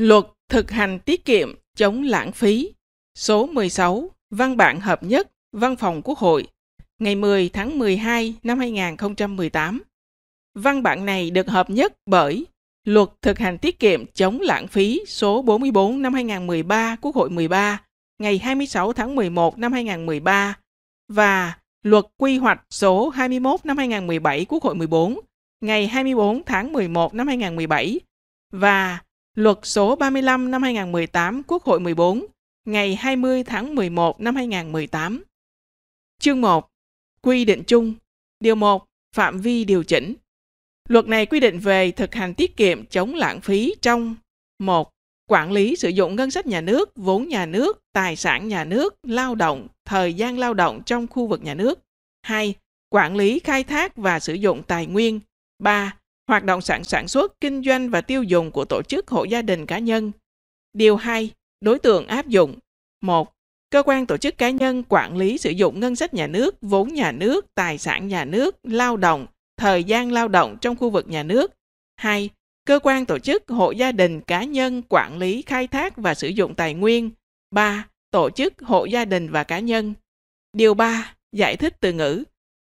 Luật thực hành tiết kiệm chống lãng phí số 16 Văn bản hợp nhất Văn phòng Quốc hội ngày 10 tháng 12 năm 2018. Văn bản này được hợp nhất bởi Luật thực hành tiết kiệm chống lãng phí số 44 năm 2013 Quốc hội 13 ngày 26 tháng 11 năm 2013 và Luật quy hoạch số 21 năm 2017 Quốc hội 14 ngày 24 tháng 11 năm 2017 và Luật số 35 năm 2018 Quốc hội 14 ngày 20 tháng 11 năm 2018. Chương 1. Quy định chung. Điều 1. Phạm vi điều chỉnh. Luật này quy định về thực hành tiết kiệm chống lãng phí trong 1. Quản lý sử dụng ngân sách nhà nước, vốn nhà nước, tài sản nhà nước, lao động, thời gian lao động trong khu vực nhà nước. 2. Quản lý khai thác và sử dụng tài nguyên. 3 hoạt động sản sản xuất, kinh doanh và tiêu dùng của tổ chức hộ gia đình cá nhân. Điều 2. Đối tượng áp dụng 1. Cơ quan tổ chức cá nhân quản lý sử dụng ngân sách nhà nước, vốn nhà nước, tài sản nhà nước, lao động, thời gian lao động trong khu vực nhà nước. 2. Cơ quan tổ chức, hộ gia đình cá nhân quản lý khai thác và sử dụng tài nguyên. 3. Tổ chức, hộ gia đình và cá nhân. Điều 3. Giải thích từ ngữ.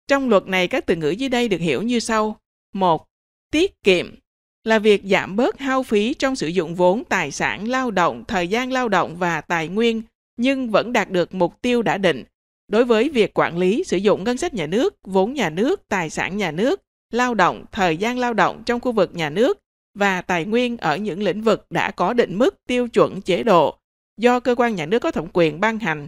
Trong luật này các từ ngữ dưới đây được hiểu như sau. 1 tiết kiệm là việc giảm bớt hao phí trong sử dụng vốn tài sản lao động, thời gian lao động và tài nguyên nhưng vẫn đạt được mục tiêu đã định đối với việc quản lý sử dụng ngân sách nhà nước, vốn nhà nước, tài sản nhà nước, lao động, thời gian lao động trong khu vực nhà nước và tài nguyên ở những lĩnh vực đã có định mức tiêu chuẩn chế độ do cơ quan nhà nước có thẩm quyền ban hành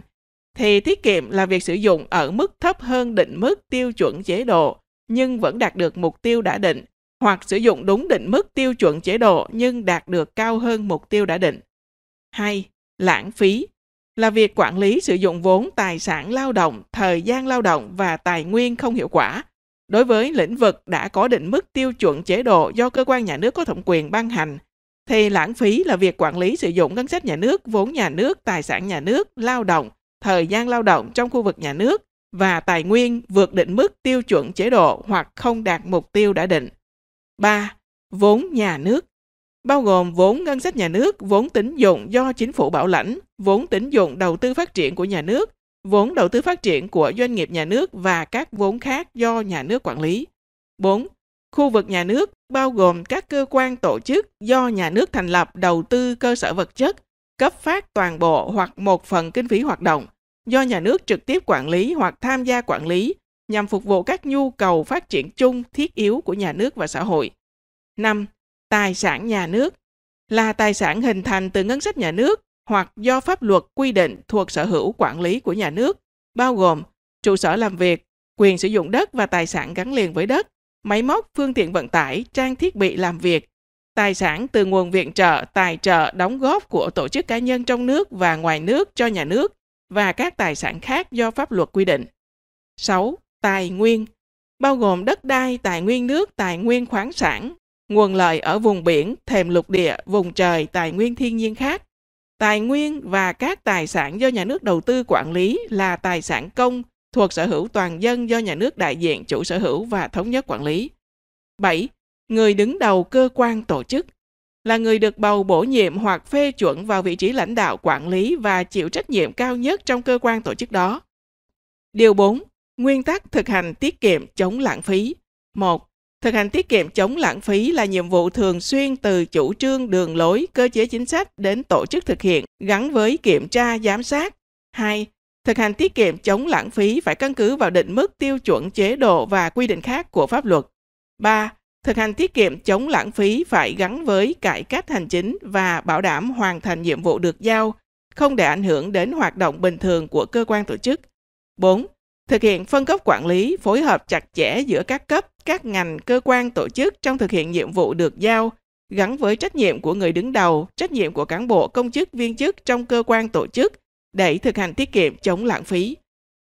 thì tiết kiệm là việc sử dụng ở mức thấp hơn định mức tiêu chuẩn chế độ nhưng vẫn đạt được mục tiêu đã định hoặc sử dụng đúng định mức tiêu chuẩn chế độ nhưng đạt được cao hơn mục tiêu đã định. 2. Lãng phí là việc quản lý sử dụng vốn tài sản lao động, thời gian lao động và tài nguyên không hiệu quả. Đối với lĩnh vực đã có định mức tiêu chuẩn chế độ do cơ quan nhà nước có thẩm quyền ban hành, thì lãng phí là việc quản lý sử dụng ngân sách nhà nước, vốn nhà nước, tài sản nhà nước, lao động, thời gian lao động trong khu vực nhà nước và tài nguyên vượt định mức tiêu chuẩn chế độ hoặc không đạt mục tiêu đã định. 3. Vốn nhà nước bao gồm vốn ngân sách nhà nước, vốn tín dụng do chính phủ bảo lãnh, vốn tín dụng đầu tư phát triển của nhà nước, vốn đầu tư phát triển của doanh nghiệp nhà nước và các vốn khác do nhà nước quản lý. 4. Khu vực nhà nước bao gồm các cơ quan tổ chức do nhà nước thành lập đầu tư cơ sở vật chất, cấp phát toàn bộ hoặc một phần kinh phí hoạt động, do nhà nước trực tiếp quản lý hoặc tham gia quản lý nhằm phục vụ các nhu cầu phát triển chung thiết yếu của nhà nước và xã hội. 5. Tài sản nhà nước là tài sản hình thành từ ngân sách nhà nước hoặc do pháp luật quy định thuộc sở hữu quản lý của nhà nước, bao gồm trụ sở làm việc, quyền sử dụng đất và tài sản gắn liền với đất, máy móc, phương tiện vận tải, trang thiết bị làm việc, tài sản từ nguồn viện trợ, tài trợ, đóng góp của tổ chức cá nhân trong nước và ngoài nước cho nhà nước và các tài sản khác do pháp luật quy định. 6 tài nguyên, bao gồm đất đai, tài nguyên nước, tài nguyên khoáng sản, nguồn lợi ở vùng biển, thềm lục địa, vùng trời, tài nguyên thiên nhiên khác. Tài nguyên và các tài sản do nhà nước đầu tư quản lý là tài sản công thuộc sở hữu toàn dân do nhà nước đại diện chủ sở hữu và thống nhất quản lý. 7. Người đứng đầu cơ quan tổ chức là người được bầu bổ nhiệm hoặc phê chuẩn vào vị trí lãnh đạo quản lý và chịu trách nhiệm cao nhất trong cơ quan tổ chức đó. Điều 4. Nguyên tắc thực hành tiết kiệm chống lãng phí. 1. Thực hành tiết kiệm chống lãng phí là nhiệm vụ thường xuyên từ chủ trương, đường lối, cơ chế chính sách đến tổ chức thực hiện, gắn với kiểm tra, giám sát. 2. Thực hành tiết kiệm chống lãng phí phải căn cứ vào định mức tiêu chuẩn chế độ và quy định khác của pháp luật. 3. Thực hành tiết kiệm chống lãng phí phải gắn với cải cách hành chính và bảo đảm hoàn thành nhiệm vụ được giao, không để ảnh hưởng đến hoạt động bình thường của cơ quan tổ chức. 4 thực hiện phân cấp quản lý, phối hợp chặt chẽ giữa các cấp, các ngành, cơ quan, tổ chức trong thực hiện nhiệm vụ được giao, gắn với trách nhiệm của người đứng đầu, trách nhiệm của cán bộ, công chức, viên chức trong cơ quan tổ chức để thực hành tiết kiệm chống lãng phí.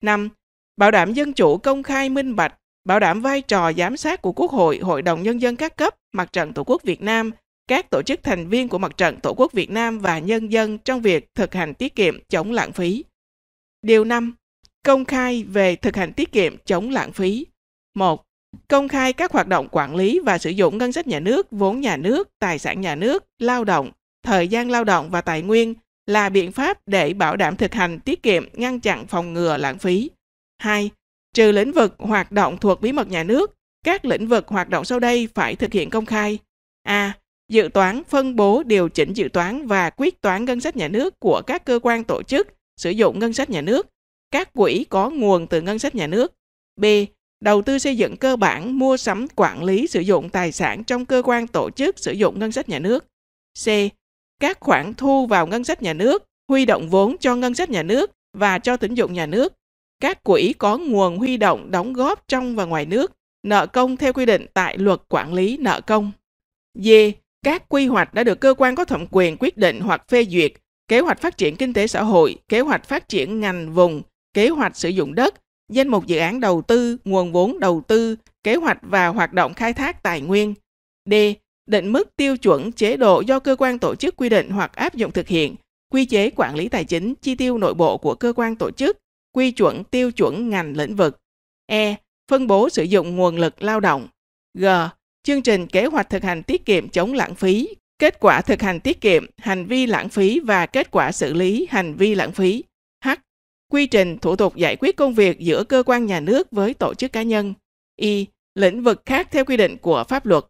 năm Bảo đảm dân chủ công khai minh bạch, bảo đảm vai trò giám sát của Quốc hội, Hội đồng Nhân dân các cấp, Mặt trận Tổ quốc Việt Nam, các tổ chức thành viên của Mặt trận Tổ quốc Việt Nam và nhân dân trong việc thực hành tiết kiệm chống lãng phí. Điều năm Công khai về thực hành tiết kiệm chống lãng phí. 1. Công khai các hoạt động quản lý và sử dụng ngân sách nhà nước, vốn nhà nước, tài sản nhà nước, lao động, thời gian lao động và tài nguyên là biện pháp để bảo đảm thực hành tiết kiệm, ngăn chặn phòng ngừa lãng phí. 2. Trừ lĩnh vực hoạt động thuộc bí mật nhà nước, các lĩnh vực hoạt động sau đây phải thực hiện công khai. A. Dự toán, phân bố, điều chỉnh dự toán và quyết toán ngân sách nhà nước của các cơ quan tổ chức sử dụng ngân sách nhà nước các quỹ có nguồn từ ngân sách nhà nước. B. Đầu tư xây dựng cơ bản, mua sắm, quản lý, sử dụng tài sản trong cơ quan tổ chức sử dụng ngân sách nhà nước. C. Các khoản thu vào ngân sách nhà nước, huy động vốn cho ngân sách nhà nước và cho tín dụng nhà nước. Các quỹ có nguồn huy động đóng góp trong và ngoài nước, nợ công theo quy định tại luật quản lý nợ công. D. Các quy hoạch đã được cơ quan có thẩm quyền quyết định hoặc phê duyệt, kế hoạch phát triển kinh tế xã hội, kế hoạch phát triển ngành vùng, kế hoạch sử dụng đất, danh mục dự án đầu tư, nguồn vốn đầu tư, kế hoạch và hoạt động khai thác tài nguyên. D. Định mức tiêu chuẩn chế độ do cơ quan tổ chức quy định hoặc áp dụng thực hiện, quy chế quản lý tài chính chi tiêu nội bộ của cơ quan tổ chức, quy chuẩn tiêu chuẩn ngành lĩnh vực. E. Phân bố sử dụng nguồn lực lao động. G. Chương trình kế hoạch thực hành tiết kiệm chống lãng phí, kết quả thực hành tiết kiệm, hành vi lãng phí và kết quả xử lý hành vi lãng phí quy trình thủ tục giải quyết công việc giữa cơ quan nhà nước với tổ chức cá nhân. Y. E. Lĩnh vực khác theo quy định của pháp luật.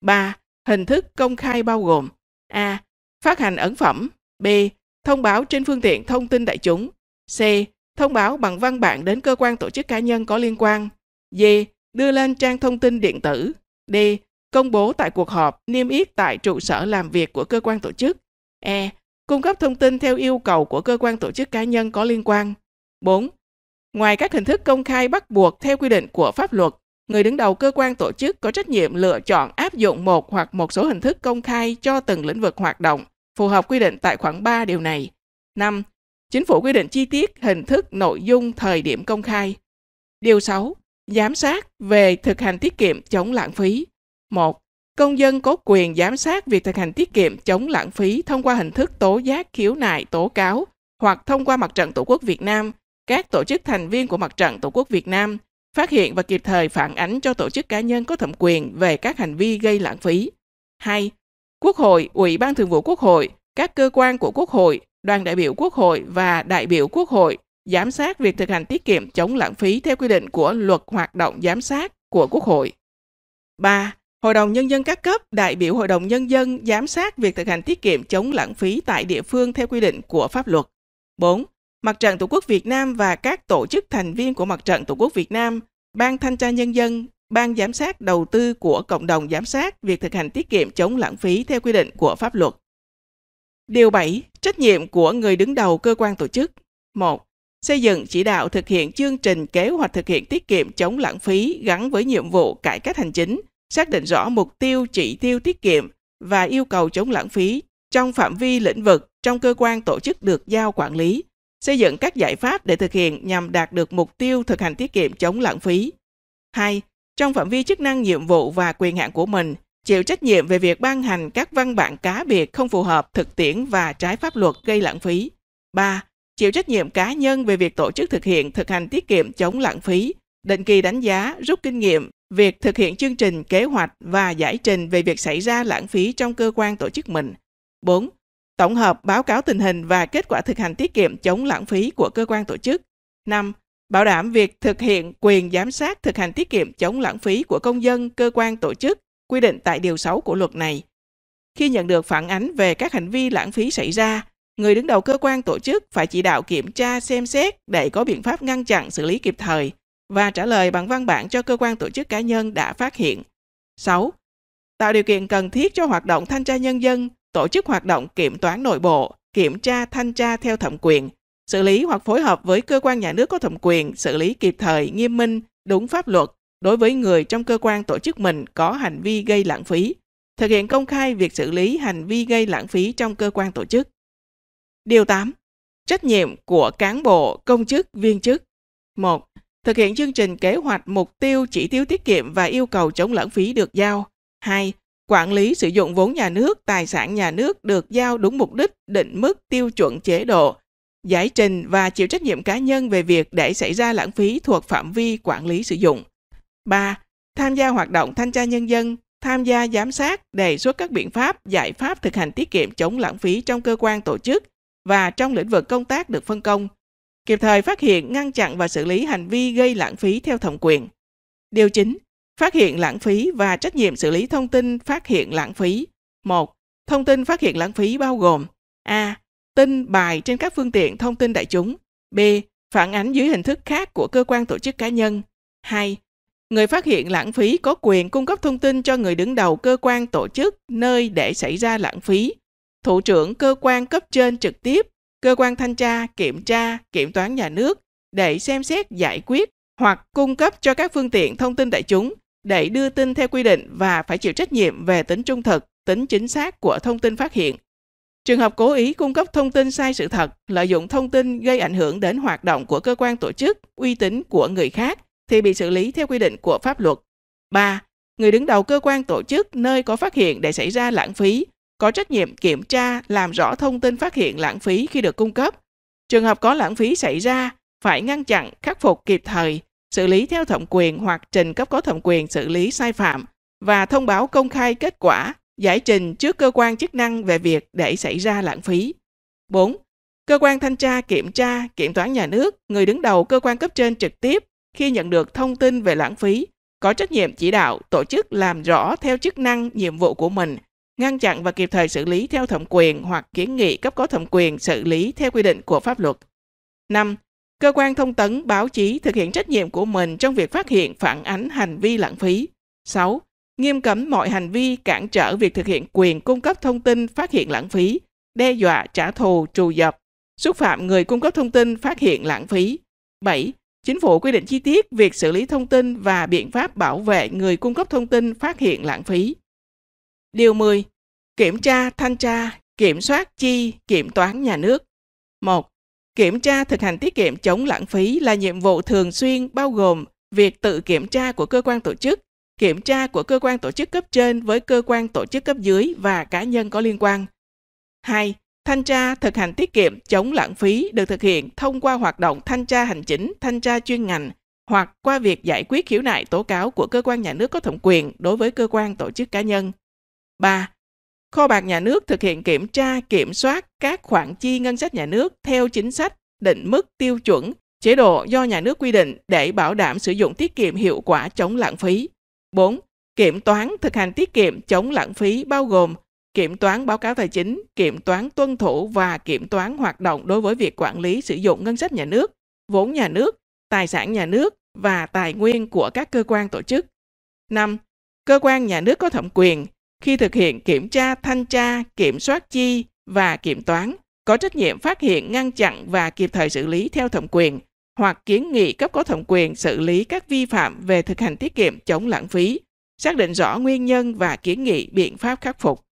3. Hình thức công khai bao gồm A. Phát hành ấn phẩm B. Thông báo trên phương tiện thông tin đại chúng C. Thông báo bằng văn bản đến cơ quan tổ chức cá nhân có liên quan D. Đưa lên trang thông tin điện tử D. Công bố tại cuộc họp, niêm yết tại trụ sở làm việc của cơ quan tổ chức E. Cung cấp thông tin theo yêu cầu của cơ quan tổ chức cá nhân có liên quan 4. Ngoài các hình thức công khai bắt buộc theo quy định của pháp luật, người đứng đầu cơ quan tổ chức có trách nhiệm lựa chọn áp dụng một hoặc một số hình thức công khai cho từng lĩnh vực hoạt động, phù hợp quy định tại khoản 3 điều này. 5. Chính phủ quy định chi tiết hình thức, nội dung, thời điểm công khai. Điều 6. Giám sát về thực hành tiết kiệm chống lãng phí. 1. Công dân có quyền giám sát việc thực hành tiết kiệm chống lãng phí thông qua hình thức tố giác, khiếu nại, tố cáo hoặc thông qua Mặt trận Tổ quốc Việt Nam – các tổ chức thành viên của Mặt trận Tổ quốc Việt Nam phát hiện và kịp thời phản ánh cho tổ chức cá nhân có thẩm quyền về các hành vi gây lãng phí. hai Quốc hội, Ủy ban Thường vụ Quốc hội, các cơ quan của Quốc hội, đoàn đại biểu Quốc hội và đại biểu Quốc hội giám sát việc thực hành tiết kiệm chống lãng phí theo quy định của luật hoạt động giám sát của Quốc hội. 3. Hội đồng Nhân dân các cấp, đại biểu Hội đồng Nhân dân giám sát việc thực hành tiết kiệm chống lãng phí tại địa phương theo quy định của pháp luật. 4. Mặt trận Tổ quốc Việt Nam và các tổ chức thành viên của Mặt trận Tổ quốc Việt Nam, Ban Thanh tra Nhân dân, Ban Giám sát Đầu tư của Cộng đồng Giám sát việc thực hành tiết kiệm chống lãng phí theo quy định của pháp luật. Điều 7. Trách nhiệm của người đứng đầu cơ quan tổ chức 1. Xây dựng chỉ đạo thực hiện chương trình kế hoạch thực hiện tiết kiệm chống lãng phí gắn với nhiệm vụ cải cách hành chính, xác định rõ mục tiêu chỉ tiêu tiết kiệm và yêu cầu chống lãng phí trong phạm vi lĩnh vực trong cơ quan tổ chức được giao quản lý, xây dựng các giải pháp để thực hiện nhằm đạt được mục tiêu thực hành tiết kiệm chống lãng phí. 2. Trong phạm vi chức năng nhiệm vụ và quyền hạn của mình, chịu trách nhiệm về việc ban hành các văn bản cá biệt không phù hợp thực tiễn và trái pháp luật gây lãng phí. 3. Chịu trách nhiệm cá nhân về việc tổ chức thực hiện thực hành tiết kiệm chống lãng phí, định kỳ đánh giá, rút kinh nghiệm việc thực hiện chương trình, kế hoạch và giải trình về việc xảy ra lãng phí trong cơ quan tổ chức mình. 4. Tổng hợp báo cáo tình hình và kết quả thực hành tiết kiệm chống lãng phí của cơ quan tổ chức. 5. Bảo đảm việc thực hiện quyền giám sát thực hành tiết kiệm chống lãng phí của công dân, cơ quan tổ chức quy định tại điều 6 của luật này. Khi nhận được phản ánh về các hành vi lãng phí xảy ra, người đứng đầu cơ quan tổ chức phải chỉ đạo kiểm tra xem xét để có biện pháp ngăn chặn xử lý kịp thời và trả lời bằng văn bản cho cơ quan tổ chức cá nhân đã phát hiện. 6. Tạo điều kiện cần thiết cho hoạt động thanh tra nhân dân tổ chức hoạt động kiểm toán nội bộ, kiểm tra thanh tra theo thẩm quyền, xử lý hoặc phối hợp với cơ quan nhà nước có thẩm quyền xử lý kịp thời, nghiêm minh, đúng pháp luật đối với người trong cơ quan tổ chức mình có hành vi gây lãng phí, thực hiện công khai việc xử lý hành vi gây lãng phí trong cơ quan tổ chức. Điều 8. Trách nhiệm của cán bộ, công chức, viên chức. 1. Thực hiện chương trình kế hoạch mục tiêu chỉ tiêu tiết kiệm và yêu cầu chống lãng phí được giao. 2 quản lý sử dụng vốn nhà nước, tài sản nhà nước được giao đúng mục đích, định mức, tiêu chuẩn chế độ, giải trình và chịu trách nhiệm cá nhân về việc để xảy ra lãng phí thuộc phạm vi quản lý sử dụng. 3. Tham gia hoạt động thanh tra nhân dân, tham gia giám sát, đề xuất các biện pháp, giải pháp thực hành tiết kiệm chống lãng phí trong cơ quan tổ chức và trong lĩnh vực công tác được phân công, kịp thời phát hiện, ngăn chặn và xử lý hành vi gây lãng phí theo thẩm quyền. Điều 9. Phát hiện lãng phí và trách nhiệm xử lý thông tin phát hiện lãng phí. 1. Thông tin phát hiện lãng phí bao gồm A. Tin bài trên các phương tiện thông tin đại chúng. B. Phản ánh dưới hình thức khác của cơ quan tổ chức cá nhân. 2. Người phát hiện lãng phí có quyền cung cấp thông tin cho người đứng đầu cơ quan tổ chức nơi để xảy ra lãng phí, thủ trưởng cơ quan cấp trên trực tiếp, cơ quan thanh tra, kiểm tra, kiểm toán nhà nước để xem xét giải quyết hoặc cung cấp cho các phương tiện thông tin đại chúng để đưa tin theo quy định và phải chịu trách nhiệm về tính trung thực, tính chính xác của thông tin phát hiện. Trường hợp cố ý cung cấp thông tin sai sự thật, lợi dụng thông tin gây ảnh hưởng đến hoạt động của cơ quan tổ chức, uy tín của người khác thì bị xử lý theo quy định của pháp luật. 3. Người đứng đầu cơ quan tổ chức nơi có phát hiện để xảy ra lãng phí có trách nhiệm kiểm tra làm rõ thông tin phát hiện lãng phí khi được cung cấp. Trường hợp có lãng phí xảy ra phải ngăn chặn, khắc phục kịp thời, xử lý theo thẩm quyền hoặc trình cấp có thẩm quyền xử lý sai phạm và thông báo công khai kết quả, giải trình trước cơ quan chức năng về việc để xảy ra lãng phí. 4. Cơ quan thanh tra kiểm tra, kiểm toán nhà nước, người đứng đầu cơ quan cấp trên trực tiếp khi nhận được thông tin về lãng phí, có trách nhiệm chỉ đạo tổ chức làm rõ theo chức năng, nhiệm vụ của mình, ngăn chặn và kịp thời xử lý theo thẩm quyền hoặc kiến nghị cấp có thẩm quyền xử lý theo quy định của pháp luật. 5. Cơ quan thông tấn, báo chí thực hiện trách nhiệm của mình trong việc phát hiện, phản ánh hành vi lãng phí. 6. Nghiêm cấm mọi hành vi cản trở việc thực hiện quyền cung cấp thông tin phát hiện lãng phí, đe dọa, trả thù, trù dập, xúc phạm người cung cấp thông tin phát hiện lãng phí. 7. Chính phủ quy định chi tiết việc xử lý thông tin và biện pháp bảo vệ người cung cấp thông tin phát hiện lãng phí. Điều 10. Kiểm tra, thanh tra, kiểm soát chi, kiểm toán nhà nước. 1. Kiểm tra thực hành tiết kiệm chống lãng phí là nhiệm vụ thường xuyên bao gồm việc tự kiểm tra của cơ quan tổ chức, kiểm tra của cơ quan tổ chức cấp trên với cơ quan tổ chức cấp dưới và cá nhân có liên quan. 2. Thanh tra thực hành tiết kiệm chống lãng phí được thực hiện thông qua hoạt động thanh tra hành chính, thanh tra chuyên ngành hoặc qua việc giải quyết khiếu nại tố cáo của cơ quan nhà nước có thẩm quyền đối với cơ quan tổ chức cá nhân. 3. Kho bạc nhà nước thực hiện kiểm tra, kiểm soát các khoản chi ngân sách nhà nước theo chính sách, định mức, tiêu chuẩn, chế độ do nhà nước quy định để bảo đảm sử dụng tiết kiệm hiệu quả chống lãng phí. 4. Kiểm toán thực hành tiết kiệm chống lãng phí bao gồm kiểm toán báo cáo tài chính, kiểm toán tuân thủ và kiểm toán hoạt động đối với việc quản lý sử dụng ngân sách nhà nước, vốn nhà nước, tài sản nhà nước và tài nguyên của các cơ quan tổ chức. 5. Cơ quan nhà nước có thẩm quyền khi thực hiện kiểm tra, thanh tra, kiểm soát chi và kiểm toán, có trách nhiệm phát hiện, ngăn chặn và kịp thời xử lý theo thẩm quyền hoặc kiến nghị cấp có thẩm quyền xử lý các vi phạm về thực hành tiết kiệm chống lãng phí, xác định rõ nguyên nhân và kiến nghị biện pháp khắc phục.